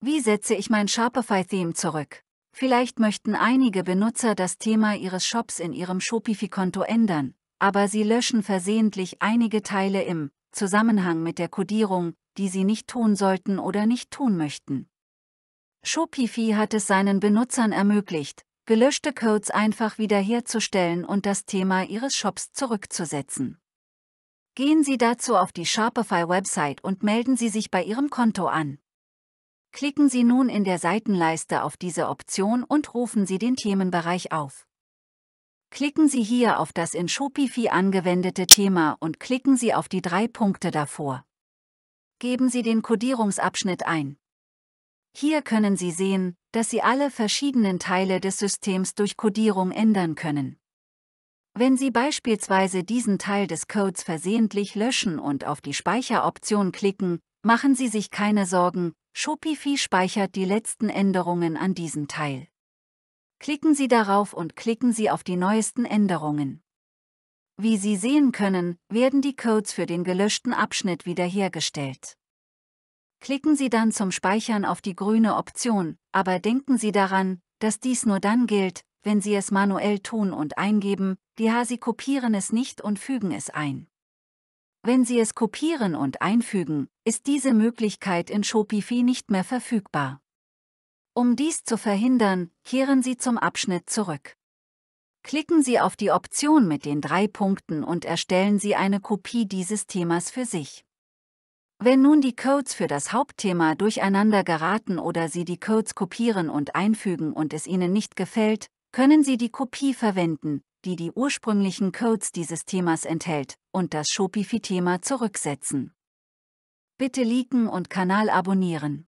Wie setze ich mein Shopify-Theme zurück? Vielleicht möchten einige Benutzer das Thema ihres Shops in ihrem Shopify-Konto ändern, aber sie löschen versehentlich einige Teile im Zusammenhang mit der Codierung, die sie nicht tun sollten oder nicht tun möchten. Shopify hat es seinen Benutzern ermöglicht, gelöschte Codes einfach wiederherzustellen und das Thema ihres Shops zurückzusetzen. Gehen Sie dazu auf die Shopify-Website und melden Sie sich bei Ihrem Konto an. Klicken Sie nun in der Seitenleiste auf diese Option und rufen Sie den Themenbereich auf. Klicken Sie hier auf das in Shopify angewendete Thema und klicken Sie auf die drei Punkte davor. Geben Sie den Codierungsabschnitt ein. Hier können Sie sehen, dass Sie alle verschiedenen Teile des Systems durch Codierung ändern können. Wenn Sie beispielsweise diesen Teil des Codes versehentlich löschen und auf die Speicheroption klicken, machen Sie sich keine Sorgen, Shopify speichert die letzten Änderungen an diesem Teil. Klicken Sie darauf und klicken Sie auf die neuesten Änderungen. Wie Sie sehen können, werden die Codes für den gelöschten Abschnitt wiederhergestellt. Klicken Sie dann zum Speichern auf die grüne Option, aber denken Sie daran, dass dies nur dann gilt, wenn Sie es manuell tun und eingeben, die Hasi kopieren es nicht und fügen es ein. Wenn Sie es kopieren und einfügen, ist diese Möglichkeit in Shopify nicht mehr verfügbar. Um dies zu verhindern, kehren Sie zum Abschnitt zurück. Klicken Sie auf die Option mit den drei Punkten und erstellen Sie eine Kopie dieses Themas für sich. Wenn nun die Codes für das Hauptthema durcheinander geraten oder Sie die Codes kopieren und einfügen und es Ihnen nicht gefällt, können Sie die Kopie verwenden, die die ursprünglichen Codes dieses Themas enthält, und das Shopify-Thema zurücksetzen. Bitte liken und Kanal abonnieren.